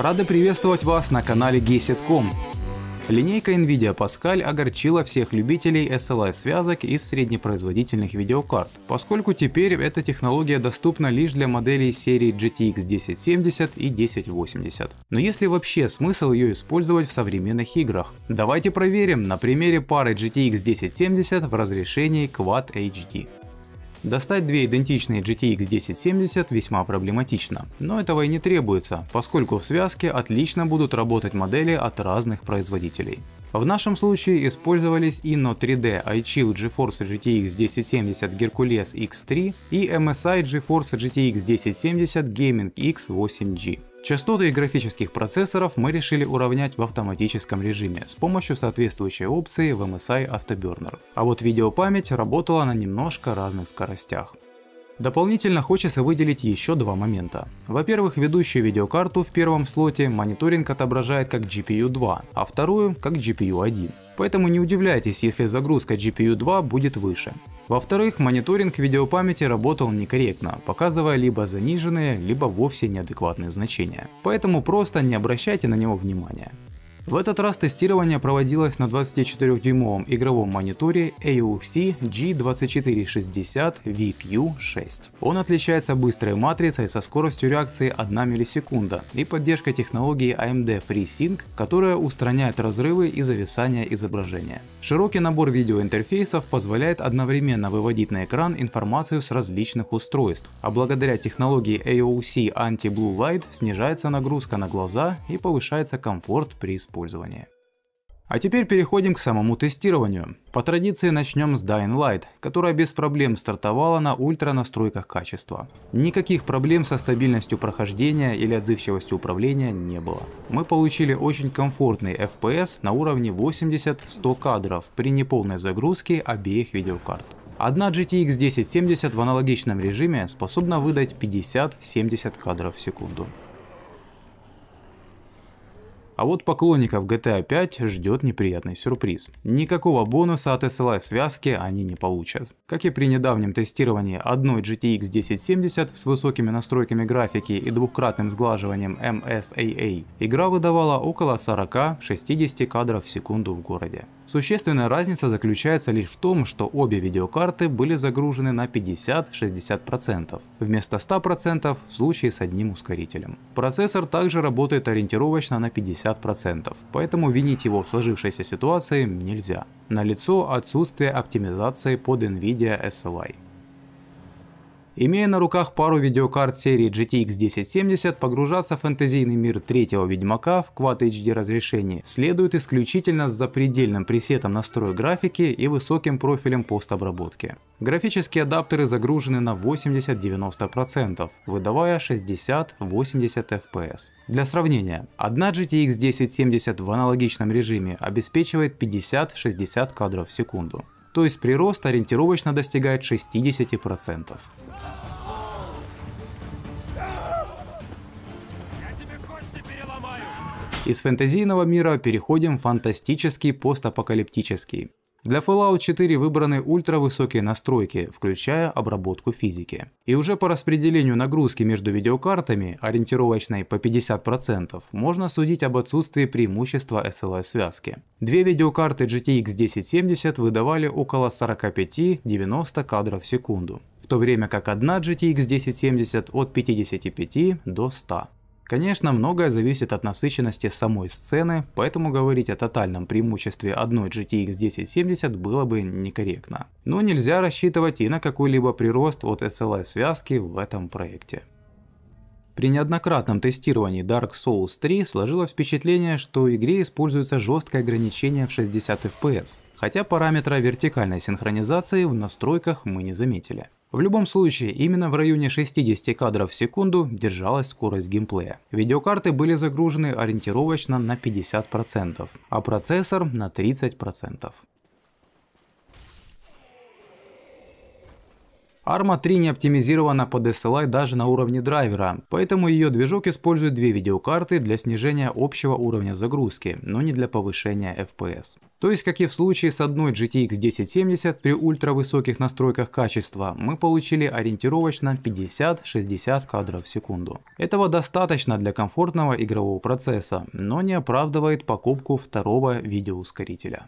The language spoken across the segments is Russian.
Рады приветствовать вас на канале G-Sitcom. Линейка NVIDIA Pascal огорчила всех любителей SLI-связок из среднепроизводительных видеокарт, поскольку теперь эта технология доступна лишь для моделей серии GTX 1070 и 1080. Но есть ли вообще смысл ее использовать в современных играх? Давайте проверим на примере пары GTX 1070 в разрешении Quad HD. Достать две идентичные GTX 1070 весьма проблематично, но этого и не требуется, поскольку в связке отлично будут работать модели от разных производителей. В нашем случае использовались Inno 3D iChill GeForce GTX 1070 Hercules X3 и MSI GeForce GTX 1070 Gaming X 8G. Частоты графических процессоров мы решили уравнять в автоматическом режиме с помощью соответствующей опции в MSI Autoburner. А вот видеопамять работала на немножко разных скоростях. Дополнительно хочется выделить еще два момента. Во-первых, ведущую видеокарту в первом слоте мониторинг отображает как GPU 2, а вторую как GPU 1. Поэтому не удивляйтесь, если загрузка GPU 2 будет выше. Во-вторых, мониторинг видеопамяти работал некорректно, показывая либо заниженные, либо вовсе неадекватные значения. Поэтому просто не обращайте на него внимания. В этот раз тестирование проводилось на 24-дюймовом игровом мониторе AUC G2460 VQ6. Он отличается быстрой матрицей со скоростью реакции 1 миллисекунда и поддержкой технологии AMD FreeSync, которая устраняет разрывы и зависание изображения. Широкий набор видеоинтерфейсов позволяет одновременно выводить на экран информацию с различных устройств, а благодаря технологии AOC Anti-Blue Light снижается нагрузка на глаза и повышается комфорт при использовании использования. А теперь переходим к самому тестированию. По традиции начнем с Dying Light, которая без проблем стартовала на ультра настройках качества. Никаких проблем со стабильностью прохождения или отзывчивостью управления не было. Мы получили очень комфортный FPS на уровне 80-100 кадров при неполной загрузке обеих видеокарт. Одна GTX 1070 в аналогичном режиме способна выдать 50-70 кадров в секунду. А вот поклонников GTA 5 ждет неприятный сюрприз. Никакого бонуса от SLI связки они не получат. Как и при недавнем тестировании одной GTX 1070 с высокими настройками графики и двукратным сглаживанием MSAA, игра выдавала около 40-60 кадров в секунду в городе. Существенная разница заключается лишь в том, что обе видеокарты были загружены на 50-60%, вместо 100% в случае с одним ускорителем. Процессор также работает ориентировочно на 50%, поэтому винить его в сложившейся ситуации нельзя. Налицо отсутствие оптимизации под NVIDIA NVIDIA SLI. Имея на руках пару видеокарт серии GTX 1070, погружаться в фэнтезийный мир третьего Ведьмака в Quad HD разрешении следует исключительно с запредельным пресетом настроя графики и высоким профилем постобработки. Графические адаптеры загружены на 80-90%, выдавая 60-80 FPS. Для сравнения, одна GTX 1070 в аналогичном режиме обеспечивает 50-60 кадров в секунду то есть прирост ориентировочно достигает 60%. Из фэнтезийного мира переходим в фантастический постапокалиптический. Для Fallout 4 выбраны ультравысокие настройки, включая обработку физики. И уже по распределению нагрузки между видеокартами, ориентировочной по 50%, можно судить об отсутствии преимущества SLI-связки. Две видеокарты GTX 1070 выдавали около 45-90 кадров в секунду, в то время как одна GTX 1070 от 55 до 100. Конечно, многое зависит от насыщенности самой сцены, поэтому говорить о тотальном преимуществе одной GTX 1070 было бы некорректно. Но нельзя рассчитывать и на какой-либо прирост от SLI связки в этом проекте. При неоднократном тестировании Dark Souls 3 сложилось впечатление, что в игре используется жесткое ограничение в 60 FPS хотя параметра вертикальной синхронизации в настройках мы не заметили. В любом случае, именно в районе 60 кадров в секунду держалась скорость геймплея. Видеокарты были загружены ориентировочно на 50%, а процессор на 30%. ARMA 3 не оптимизирована под SLI даже на уровне драйвера, поэтому ее движок использует две видеокарты для снижения общего уровня загрузки, но не для повышения FPS. То есть, как и в случае с одной GTX 1070 при ультравысоких настройках качества, мы получили ориентировочно 50-60 кадров в секунду. Этого достаточно для комфортного игрового процесса, но не оправдывает покупку второго видеоускорителя.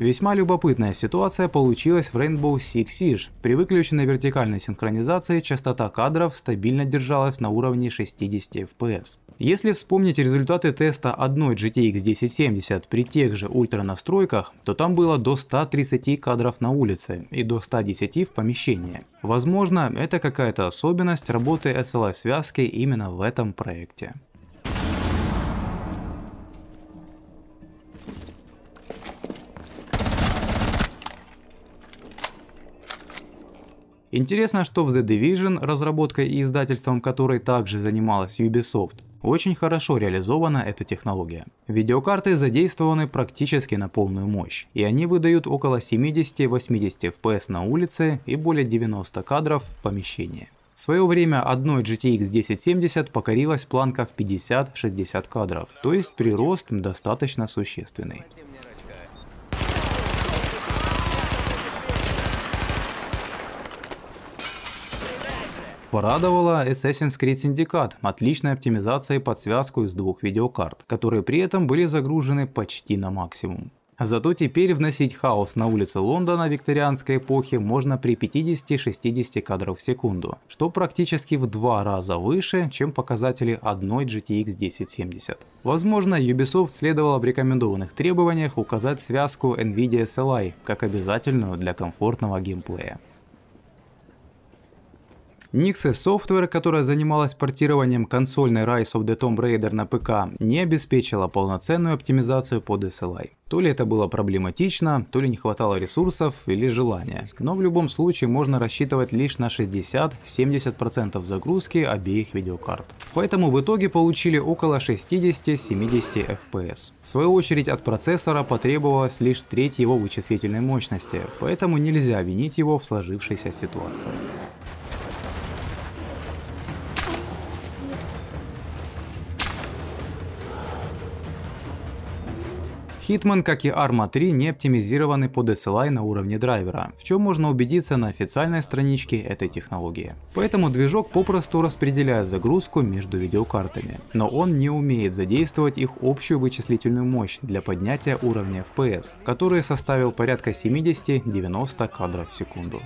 Весьма любопытная ситуация получилась в Rainbow Six Siege. При выключенной вертикальной синхронизации частота кадров стабильно держалась на уровне 60 FPS. Если вспомнить результаты теста одной GTX 1070 при тех же ультра настройках, то там было до 130 кадров на улице и до 110 в помещении. Возможно, это какая-то особенность работы SLI-связки именно в этом проекте. Интересно, что в The Division, разработкой и издательством которой также занималась Ubisoft, очень хорошо реализована эта технология. Видеокарты задействованы практически на полную мощь, и они выдают около 70-80 FPS на улице и более 90 кадров в помещении. В свое время одной GTX 1070 покорилась планка в 50-60 кадров, то есть прирост достаточно существенный. Порадовала Assassin's Creed Syndicate отличной оптимизацией под связку из двух видеокарт, которые при этом были загружены почти на максимум. Зато теперь вносить хаос на улице Лондона викторианской эпохи можно при 50-60 кадров в секунду, что практически в два раза выше, чем показатели одной GTX 1070. Возможно, Ubisoft следовало в рекомендованных требованиях указать связку NVIDIA SLI как обязательную для комфортного геймплея. Nixie Software, которая занималась портированием консольной Rise of the Tomb Raider на ПК, не обеспечила полноценную оптимизацию под SLI. То ли это было проблематично, то ли не хватало ресурсов или желания. Но в любом случае можно рассчитывать лишь на 60-70% загрузки обеих видеокарт. Поэтому в итоге получили около 60-70 FPS. В свою очередь от процессора потребовалось лишь треть его вычислительной мощности, поэтому нельзя винить его в сложившейся ситуации. Hitman, как и Arma 3, не оптимизированы под SLI на уровне драйвера, в чем можно убедиться на официальной страничке этой технологии. Поэтому движок попросту распределяет загрузку между видеокартами, но он не умеет задействовать их общую вычислительную мощь для поднятия уровня FPS, который составил порядка 70-90 кадров в секунду.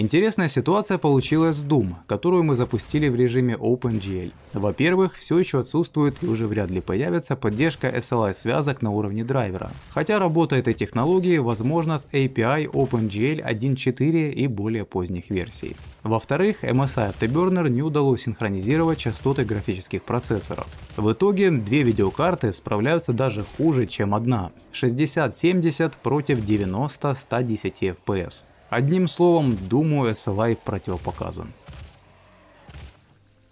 Интересная ситуация получилась с Doom, которую мы запустили в режиме OpenGL. Во-первых, все еще отсутствует и уже вряд ли появится поддержка SLI-связок на уровне драйвера. Хотя работа этой технологии возможна с API OpenGL 1.4 и более поздних версий. Во-вторых, MSI Afterburner не удалось синхронизировать частоты графических процессоров. В итоге две видеокарты справляются даже хуже, чем одна. 60-70 против 90-110 FPS. Одним словом, думаю, SLI противопоказан.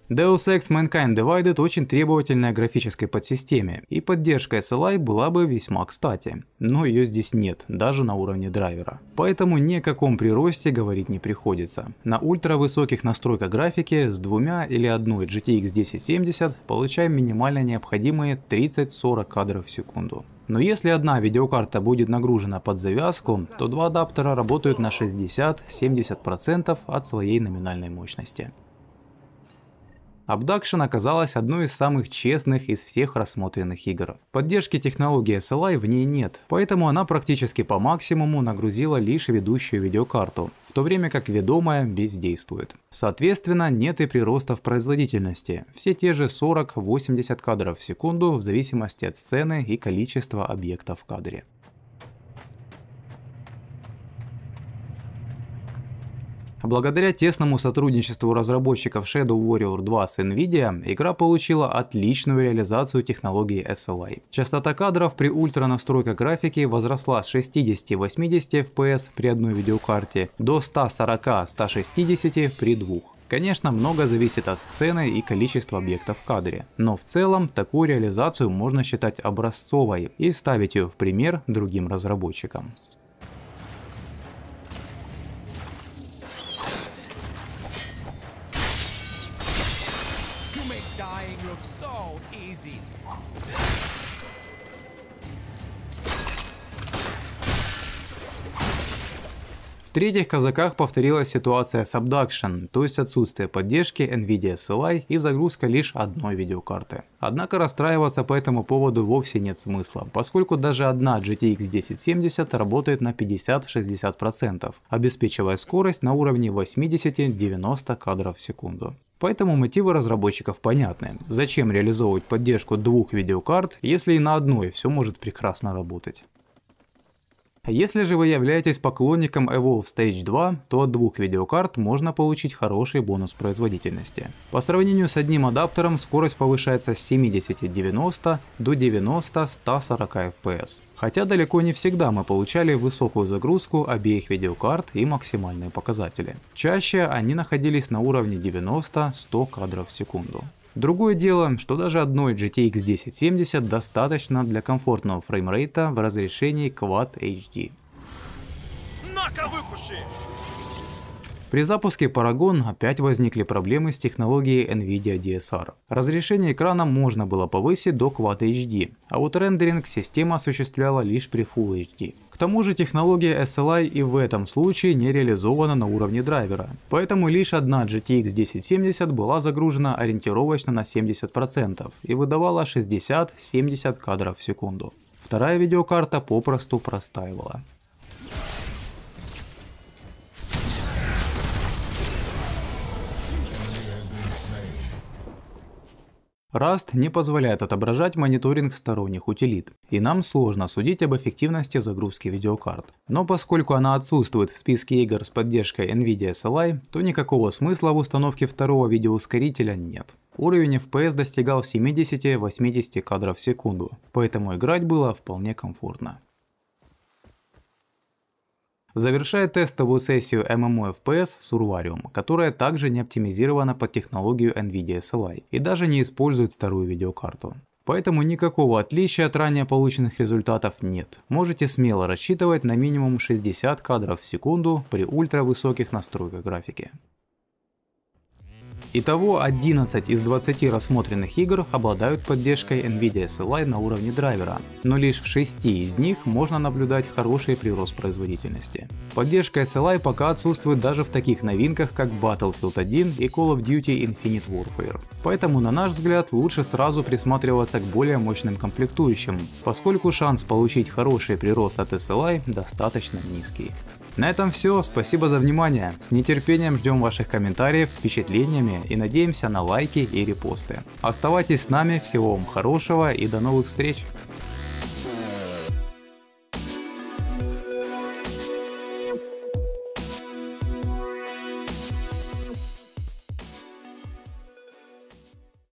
Deus Ex Mankind Divided очень требовательная графической подсистеме, и поддержка SLI была бы весьма кстати, но ее здесь нет, даже на уровне драйвера. Поэтому ни о каком приросте говорить не приходится. На ультра высоких настройках графики с двумя или одной GTX 1070 получаем минимально необходимые 30-40 кадров в секунду. Но если одна видеокарта будет нагружена под завязку, то два адаптера работают на 60-70% от своей номинальной мощности. Abduction оказалась одной из самых честных из всех рассмотренных игр. Поддержки технологии SLI в ней нет, поэтому она практически по максимуму нагрузила лишь ведущую видеокарту, в то время как ведомая бездействует. Соответственно, нет и прироста в производительности, все те же 40-80 кадров в секунду в зависимости от сцены и количества объектов в кадре. А благодаря тесному сотрудничеству разработчиков Shadow Warrior 2 с Nvidia, игра получила отличную реализацию технологии SLI. Частота кадров при ультра графики возросла с 60-80 FPS при одной видеокарте до 140-160 при двух. Конечно, много зависит от сцены и количества объектов в кадре, но в целом такую реализацию можно считать образцовой и ставить ее в пример другим разработчикам. make dying look so easy. В-третьих, казаках повторилась ситуация с Abduction, то есть отсутствие поддержки NVIDIA SLI и загрузка лишь одной видеокарты. Однако расстраиваться по этому поводу вовсе нет смысла, поскольку даже одна GTX 1070 работает на 50-60%, обеспечивая скорость на уровне 80-90 кадров в секунду. Поэтому мотивы разработчиков понятны. Зачем реализовывать поддержку двух видеокарт, если и на одной все может прекрасно работать. Если же вы являетесь поклонником Evolve Stage 2, то от двух видеокарт можно получить хороший бонус производительности. По сравнению с одним адаптером скорость повышается с 70-90 до 90-140 FPS. Хотя далеко не всегда мы получали высокую загрузку обеих видеокарт и максимальные показатели. Чаще они находились на уровне 90-100 кадров в секунду. Другое дело, что даже одной GTX 1070 достаточно для комфортного фреймрейта в разрешении Quad HD. На-ка выкуси! При запуске Paragon опять возникли проблемы с технологией NVIDIA DSR. Разрешение экрана можно было повысить до Quad HD, а вот рендеринг система осуществляла лишь при Full HD. К тому же технология SLI и в этом случае не реализована на уровне драйвера, поэтому лишь одна GTX 1070 была загружена ориентировочно на 70% и выдавала 60-70 кадров в секунду. Вторая видеокарта попросту простаивала. Rust не позволяет отображать мониторинг сторонних утилит, и нам сложно судить об эффективности загрузки видеокарт. Но поскольку она отсутствует в списке игр с поддержкой NVIDIA SLI, то никакого смысла в установке второго видеоускорителя нет. Уровень FPS достигал 70-80 кадров в секунду, поэтому играть было вполне комфортно. Завершает тестовую сессию MMOFPS Survarium, которая также не оптимизирована под технологию NVIDIA SLI и даже не использует вторую видеокарту. Поэтому никакого отличия от ранее полученных результатов нет. Можете смело рассчитывать на минимум 60 кадров в секунду при ультравысоких настройках графики. Итого 11 из 20 рассмотренных игр обладают поддержкой NVIDIA SLI на уровне драйвера, но лишь в 6 из них можно наблюдать хороший прирост производительности. Поддержка SLI пока отсутствует даже в таких новинках, как Battlefield 1 и Call of Duty Infinite Warfare. Поэтому, на наш взгляд, лучше сразу присматриваться к более мощным комплектующим, поскольку шанс получить хороший прирост от SLI достаточно низкий. На этом все, спасибо за внимание. С нетерпением ждем ваших комментариев с впечатлениями и надеемся на лайки и репосты. Оставайтесь с нами, всего вам хорошего и до новых встреч!